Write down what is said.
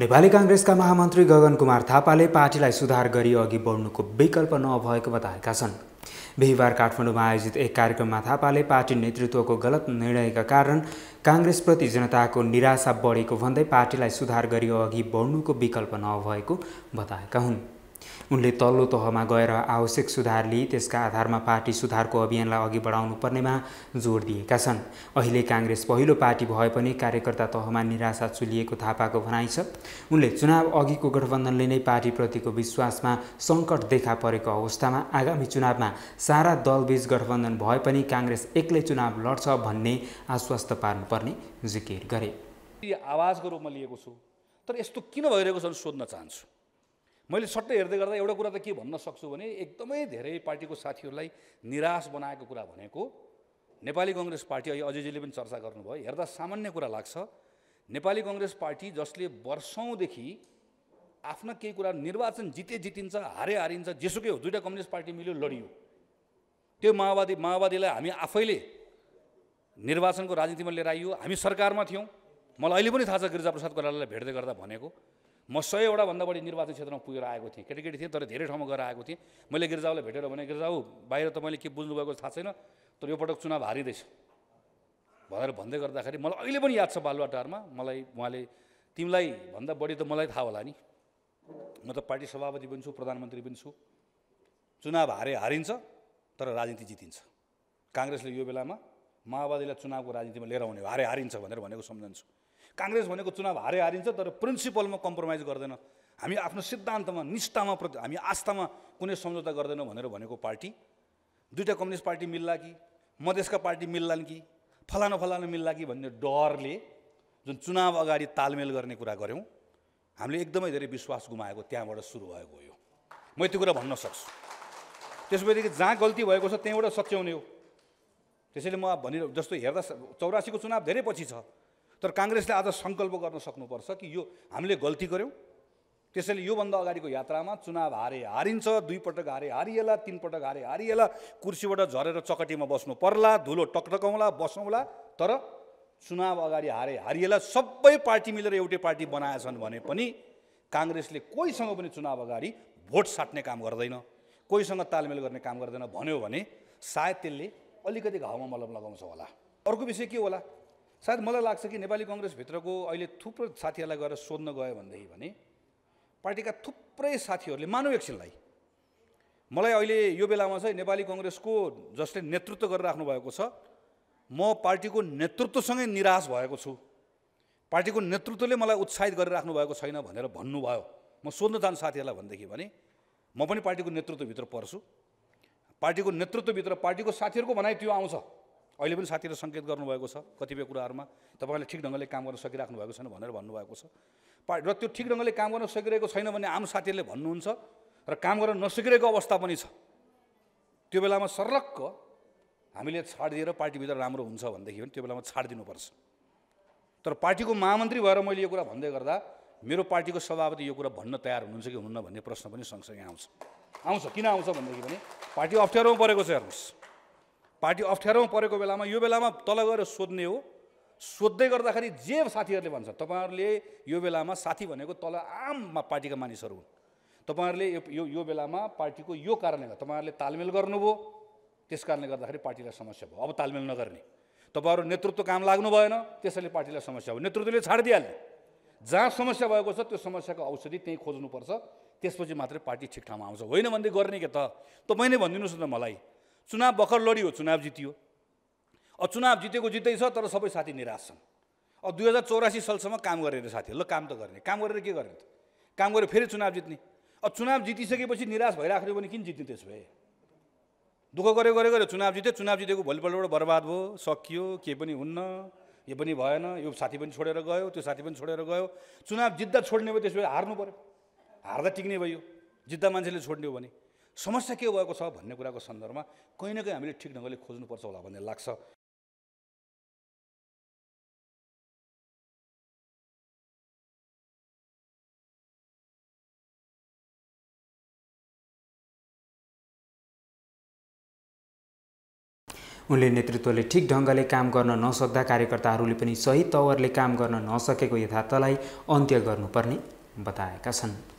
नेपाली काङ्ग्रेसका महामन्त्री गगन कुमार थापाले पार्टीलाई सुधार गरी अघि बढ्नुको विकल्प नभएको बताएका छन् बिहिबार काठमाडौँमा आयोजित एक कार्यक्रममा थापाले पार्टी नेतृत्वको गलत निर्णयका कारण काङ्ग्रेसप्रति जनताको निराशा बढेको भन्दै पार्टीलाई सुधार गरी अघि बढ्नुको विकल्प नभएको बताएका हुन् उनले तल्लो तहमा गएर आवश्यक सुधार लिई त्यसका आधारमा पार्टी सुधारको अभियानलाई अघि बढाउनु पर्नेमा जोड दिएका छन् अहिले काङ्ग्रेस पहिलो पार्टी भए पनि कार्यकर्ता तहमा निराशा चुलिएको थापाको भनाइ छ उनले चुनाव अघिको गठबन्धनले नै पार्टीप्रतिको विश्वासमा सङ्कट देखा परेको अवस्थामा आगामी चुनावमा सारा दलबीच गठबन्धन भए पनि काङ्ग्रेस एक्लै चुनाव लड्छ भन्ने आश्वस्त पार्नुपर्ने जिकिर गरे आवाजको रूपमा लिएको छु तर यस्तो किन भइरहेको छ सोध्न चाहन्छु मैले सट्टै हेर्दै गर्दा एउटा कुरा त के भन्न सक्छु भने एकदमै धेरै पार्टीको साथीहरूलाई निराश बनाएको कुरा भनेको नेपाली कङ्ग्रेस पार्टी अहिले अजयजीले पनि चर्चा गर्नुभयो हेर्दा सामान्य कुरा लाग्छ नेपाली कङ्ग्रेस पार्टी जसले वर्षौँदेखि आफ्ना केही कुरा निर्वाचन जिते जितिन्छ हारे हारिन्छ जेसुकै हो दुइटा कम्युनिस्ट पार्टी मिल्यो लडियो त्यो माओवादी माओवादीलाई हामी आफैले निर्वाचनको राजनीतिमा लिएर आइयो हामी सरकारमा थियौँ मलाई अहिले पनि थाहा छ गिरिजाप्रसाद कोइरालालाई भेट्दै गर्दा भनेको म सयवटा भन्दा बढी निर्वाचन क्षेत्रमा पुगेर आएको थिएँ केटाकेटी थिएँ तर धेरै ठाउँमा गएर आएको थिएँ मैले गिर्जाउलाई भेटेर भने गिर्जाउ बाहिर त मैले के बुझ्नुभएको थाहा छैन तर यो पटक चुनाव हारिँदैछ भनेर भन्दै गर्दाखेरि मलाई अहिले पनि याद छ बालुवाटारमा मलाई उहाँले तिमीलाई भन्दा बढी त मलाई थाहा होला नि म त पार्टी सभापति पनि छु प्रधानमन्त्री पनि छु चुनाव हारे हारिन्छ तर राजनीति जितिन्छ काङ्ग्रेसले यो बेलामा माओवादीलाई चुनावको राजनीतिमा लिएर आउने हारे हारिन्छ भनेर भनेको सम्झन्छु काङ्ग्रेस भनेको चुनाव हारे हारिन्छ तर प्रिन्सिपलमा कम्प्रोमाइज गर्दैन हामी आफ्नो सिद्धान्तमा निष्ठामा प्रति हामी आस्थामा कुनै सम्झौता गर्दैनौँ भनेर भनेको पार्टी दुइटा कम्युनिस्ट पार्टी मिल्ला कि मधेसका पार्टी मिल्लान् कि फलानु फलानु मिल्ला कि भन्ने डरले जुन चुनाव अगाडि तालमेल गर्ने कुरा गऱ्यौँ हामीले एकदमै धेरै विश्वास गुमाएको त्यहाँबाट सुरु भएको हो यो म त्यो कुरा भन्न सक्छु त्यस जहाँ गल्ती भएको छ त्यहीँबाट सच्याउने हो त्यसैले म भनि जस्तो हेर्दा चौरासीको चुनाव धेरै पछि छ तर काङ्ग्रेसले आज सङ्कल्प गर्न सक्नुपर्छ कि यो हामीले गल्ती गऱ्यौँ त्यसैले योभन्दा अगाडिको यात्रामा चुनाव हारे हारिन्छ दुईपटक हारे हारिएला पटक हारे हारिएला कुर्सीबाट झरेर चकटीमा बस्नु पर्ला धुलो टकटकाउँला बसौँला तर चुनाव अगाडि हारे हारिएला सबै पार्टी मिलेर एउटै पार्टी बनाएछन् भने पनि काङ्ग्रेसले कोहीसँग पनि चुनाव अगाडि भोट साट्ने काम गर्दैन कोहीसँग तालमेल गर्ने काम गर्दैन भन्यो भने सायद त्यसले अलिकति घाउमा मलम लगाउँछ होला अर्को विषय के होला सायद मलाई लाग्छ कि नेपाली कङ्ग्रेसभित्रको अहिले थुप्रो साथीहरूलाई गएर सोध्न गयो भनेदेखि भने पार्टीका थुप्रै साथीहरूले मानव एकछिनलाई मलाई अहिले यो बेलामा चाहिँ नेपाली कङ्ग्रेसको जसले नेतृत्व गरिराख्नु भएको छ म पार्टीको नेतृत्वसँगै निराश भएको छु पार्टीको नेतृत्वले मलाई उत्साहित गरिराख्नु भएको छैन भनेर भन्नुभयो म सोध्न चाहन्छु साथीहरूलाई भनेदेखि भने म पनि पार्टीको नेतृत्वभित्र पर्छु पार्टीको नेतृत्वभित्र पार्टीको साथीहरूको भनाइ त्यो आउँछ अहिले पनि साथीहरू सङ्केत गर्नुभएको छ कतिपय कुराहरूमा तपाईँले ठिक ढङ्गले काम गर्न सकिराख्नु भएको छैन भनेर भन्नुभएको छ र त्यो ठिक ढङ्गले काम गर्न सकिरहेको छैन भने आम साथीहरूले भन्नुहुन्छ र काम गर्न नसकिरहेको अवस्था पनि छ त्यो बेलामा सर्लक्क हामीले छाड दिएर पार्टीभित्र राम्रो हुन्छ भनेदेखि पनि त्यो बेलामा छाड दिनुपर्छ तर पार्टीको महामन्त्री भएर मैले यो कुरा भन्दै गर्दा मेरो पार्टीको सभापति यो कुरा भन्न तयार हुनुहुन्छ कि हुन्न भन्ने प्रश्न पनि सँगसँगै आउँछ आउँछ किन आउँछ भनेदेखि पनि पार्टी अप्ठ्यारोमा परेको छ हेर्नुहोस् पार्टी अप्ठ्यारोमा परेको बेलामा यो बेलामा तल गएर सोध्ने हो सोध्दै गर्दाखेरि जे साथीहरूले भन्छ तपाईँहरूले यो बेलामा साथी भनेको तल आम पार्टीका मानिसहरू हुन् तपाईँहरूले यो यो बेलामा पार्टीको यो कारणले गर्दा तपाईँहरूले तालमेल गर्नुभयो त्यस कारणले गर्दाखेरि पार्टीलाई समस्या भयो अब तालमेल नगर्ने तपाईँहरू नेतृत्व काम लाग्नु भएन त्यसैले पार्टीलाई समस्या भयो नेतृत्वले छाडिदिइहाल्ने जहाँ समस्या भएको छ त्यो समस्याको औषधि त्यहीँ खोज्नुपर्छ त्यसपछि मात्रै पार्टी ठिक ठाउँमा आउँछ होइन भन्दै गर्ने के त तपाईँ नै भनिदिनुहोस् न त मलाई चुनाव भर्खर लडियो चुनाव जितियो अब चुनाव जितेको जित्दैछ छ तर सबै साथी निराश छन् अब दुई हजार चौरासी सालसम्म काम गरेर साथी ल काम त गर्ने काम गरेर के गर्ने त काम गरेर फेरि चुनाव जित्ने अब चुनाव जितिसकेपछि निराश भइराख्यो भने किन जित्ने त्यसो भए दुःख गऱ्यो गरे गऱ्यो चुनाव जित्यो चुनाव जितेको भोलिपल्टबाट बर्बाद भयो सकियो के पनि हुन्न यो पनि भएन यो साथी पनि छोडेर गयो त्यो साथी पनि छोडेर गयो चुनाव जित्दा छोड्ने भयो त्यसो भए हार्नु पऱ्यो हार्दा टिक्ने भयो जित्दा मान्छेले छोड्ने हो भने समस्या के भएको छ भन्ने कुराको सन्दर्भमा कहीँ न कहीँ हामीले ठिक ढङ्गले खोज्नुपर्छ होला भन्ने लाग्छ उनले नेतृत्वले ठिक ढङ्गले काम गर्न नसक्दा कार्यकर्ताहरूले पनि सही तवरले काम गर्न नसकेको यथार्थलाई अन्त्य गर्नुपर्ने बताएका छन्